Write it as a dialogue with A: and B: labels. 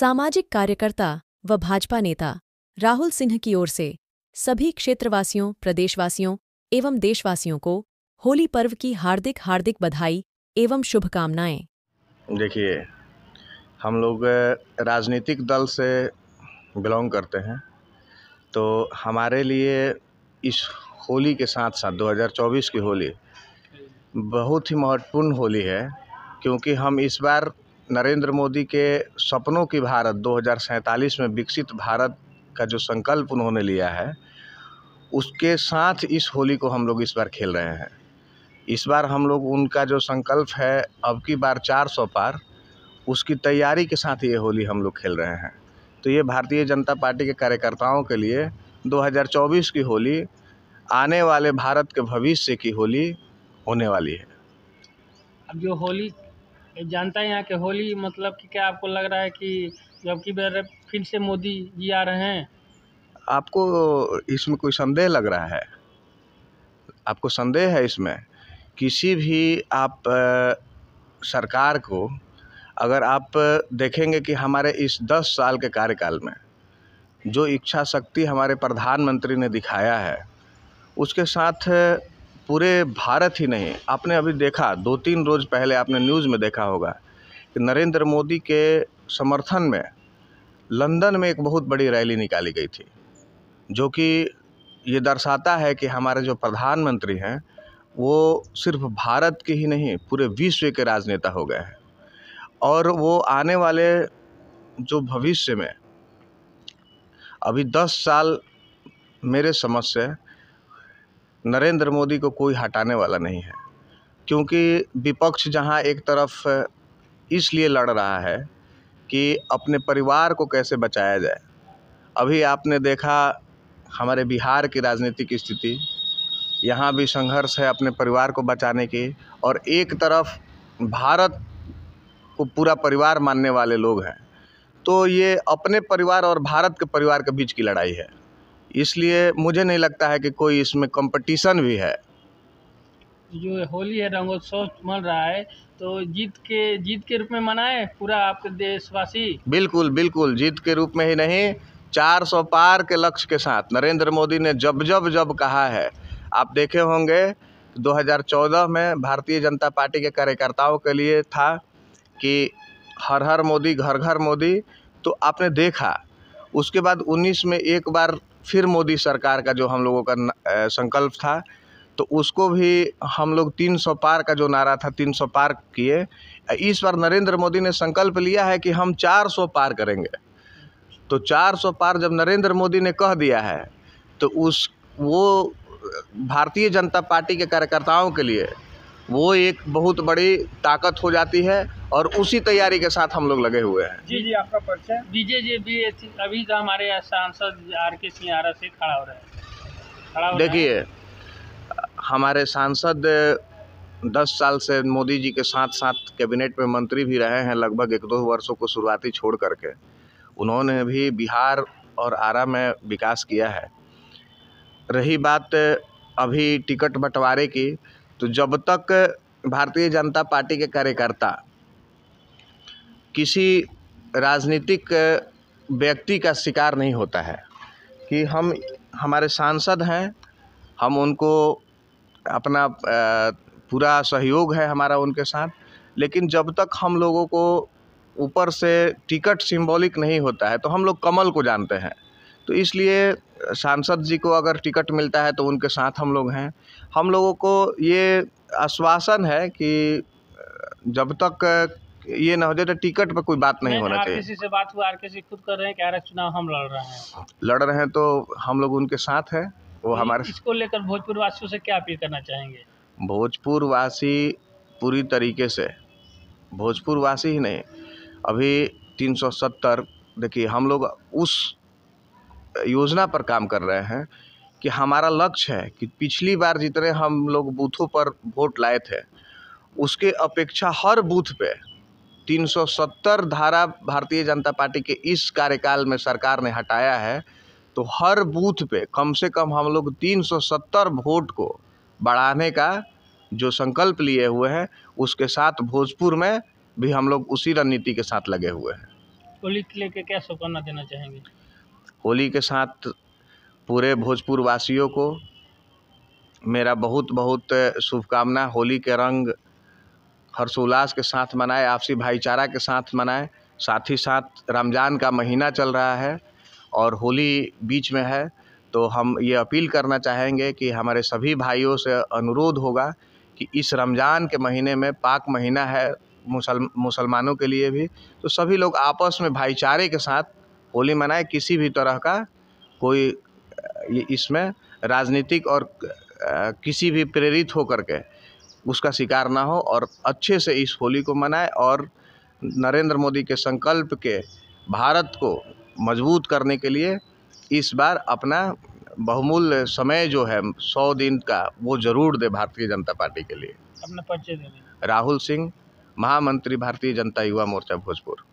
A: सामाजिक कार्यकर्ता व भाजपा नेता राहुल सिंह की ओर से सभी क्षेत्रवासियों प्रदेशवासियों एवं देशवासियों को होली पर्व की हार्दिक हार्दिक बधाई एवं शुभकामनाएं देखिए हम लोग राजनीतिक दल से बिलोंग करते हैं तो हमारे लिए इस होली के साथ साथ 2024 की होली बहुत ही महत्वपूर्ण होली है क्योंकि हम इस बार नरेंद्र मोदी के सपनों की भारत दो हज़ार में विकसित भारत का जो संकल्प उन्होंने लिया है उसके साथ इस होली को हम लोग इस बार खेल रहे हैं इस बार हम लोग उनका जो संकल्प है अब की बार 400 पार उसकी तैयारी के साथ ये होली हम लोग खेल रहे हैं तो ये भारतीय जनता पार्टी के कार्यकर्ताओं के लिए 2024 की होली आने वाले भारत के भविष्य की होली होने वाली है
B: अब जो होली जानता है यहाँ के होली मतलब कि क्या आपको लग रहा है कि जबकि फिर से मोदी जी आ रहे हैं
A: आपको इसमें कोई संदेह लग रहा है आपको संदेह है इसमें किसी भी आप सरकार को अगर आप देखेंगे कि हमारे इस दस साल के कार्यकाल में जो इच्छा शक्ति हमारे प्रधानमंत्री ने दिखाया है उसके साथ पूरे भारत ही नहीं आपने अभी देखा दो तीन रोज़ पहले आपने न्यूज़ में देखा होगा कि नरेंद्र मोदी के समर्थन में लंदन में एक बहुत बड़ी रैली निकाली गई थी जो कि ये दर्शाता है कि हमारे जो प्रधानमंत्री हैं वो सिर्फ भारत के ही नहीं पूरे विश्व के राजनेता हो गए हैं और वो आने वाले जो भविष्य में अभी दस साल मेरे समझ से नरेंद्र मोदी को कोई हटाने वाला नहीं है क्योंकि विपक्ष जहाँ एक तरफ इसलिए लड़ रहा है कि अपने परिवार को कैसे बचाया जाए अभी आपने देखा हमारे बिहार की राजनीतिक स्थिति यहाँ भी संघर्ष है अपने परिवार को बचाने की और एक तरफ भारत को पूरा परिवार मानने वाले लोग हैं तो ये अपने परिवार और भारत के परिवार के बीच की लड़ाई है इसलिए मुझे नहीं लगता है कि कोई इसमें कंपटीशन भी है
B: जो होली है रंगोत्सव मन रहा है तो जीत के जीत के रूप में मनाए पूरा आपके देशवासी
A: बिल्कुल बिल्कुल जीत के रूप में ही नहीं चार सौ पार के लक्ष्य के साथ नरेंद्र मोदी ने जब जब जब कहा है आप देखे होंगे 2014 में भारतीय जनता पार्टी के कार्यकर्ताओं के लिए था कि हर हर मोदी घर घर मोदी तो आपने देखा उसके बाद 19 में एक बार फिर मोदी सरकार का जो हम लोगों का संकल्प था तो उसको भी हम लोग तीन सौ पार का जो नारा था तीन सौ पार किए इस बार नरेंद्र मोदी ने संकल्प लिया है कि हम चार सौ पार करेंगे तो चार सौ पार जब नरेंद्र मोदी ने कह दिया है तो उस वो भारतीय जनता पार्टी के कार्यकर्ताओं के लिए वो एक बहुत बड़ी ताकत हो जाती है और उसी तैयारी के साथ हम लोग लगे हुए हैं जी
B: जी आपका परिचय विजय जी भी अभी तो हमारे सांसद आर के आरा से खड़ा हो रहे हैं देखिए
A: हमारे सांसद दस साल से मोदी जी के साथ साथ कैबिनेट में मंत्री भी रहे हैं लगभग एक दो वर्षों को शुरुआती छोड़ करके उन्होंने भी बिहार और आरा में विकास किया है रही बात अभी टिकट बंटवारे की तो जब तक भारतीय जनता पार्टी के कार्यकर्ता किसी राजनीतिक व्यक्ति का शिकार नहीं होता है कि हम हमारे सांसद हैं हम उनको अपना पूरा सहयोग है हमारा उनके साथ लेकिन जब तक हम लोगों को ऊपर से टिकट सिंबॉलिक नहीं होता है तो हम लोग कमल को जानते हैं तो इसलिए सांसद जी को अगर टिकट मिलता है तो उनके साथ हम लोग हैं हम लोगों को ये आश्वासन है कि जब तक ये ना हो जाए तो टिकट पर कोई बात नहीं होना चाहिए किसी
B: से बात हुआ आरकेसी खुद कर रहे हैं कि आरक्षण चुनाव हम लड़ रहे हैं हाँ,
A: लड़ रहे हैं तो हम लोग उनके साथ हैं वो हमारे
B: इसको लेकर भोजपुर वासियों से क्या अपील करना चाहेंगे
A: भोजपुर वासी पूरी तरीके से भोजपुर वासी ही नहीं अभी 370 देखिए हम लोग उस योजना पर काम कर रहे हैं कि हमारा लक्ष्य है कि पिछली बार जितने हम लोग बूथों पर वोट लाए थे उसके अपेक्षा हर बूथ पे 370 धारा भारतीय जनता पार्टी के इस कार्यकाल में सरकार ने हटाया है तो हर बूथ पे कम से कम हम लोग 370 वोट को बढ़ाने का जो संकल्प लिए हुए हैं उसके साथ भोजपुर में भी हम लोग उसी रणनीति के साथ लगे हुए हैं
B: होली के लेके क्या शुभकामना देना चाहेंगे
A: होली के साथ पूरे भोजपुर वासियों को मेरा बहुत बहुत शुभकामना होली के रंग हर्षोल्लास के साथ मनाएं आपसी भाईचारा के साथ मनाएं साथ ही साथ रमज़ान का महीना चल रहा है और होली बीच में है तो हम ये अपील करना चाहेंगे कि हमारे सभी भाइयों से अनुरोध होगा कि इस रमज़ान के महीने में पाक महीना है मुसल मुसलमानों के लिए भी तो सभी लोग आपस में भाईचारे के साथ होली मनाएं किसी भी तरह का कोई इसमें राजनीतिक और किसी भी प्रेरित होकर के उसका शिकार ना हो और अच्छे से इस होली को मनाए और नरेंद्र मोदी के संकल्प के भारत को मजबूत करने के लिए इस बार अपना बहुमूल्य समय जो है सौ दिन का वो जरूर दे भारतीय जनता पार्टी के लिए अपना परिचय राहुल सिंह महामंत्री भारतीय जनता युवा मोर्चा भोजपुर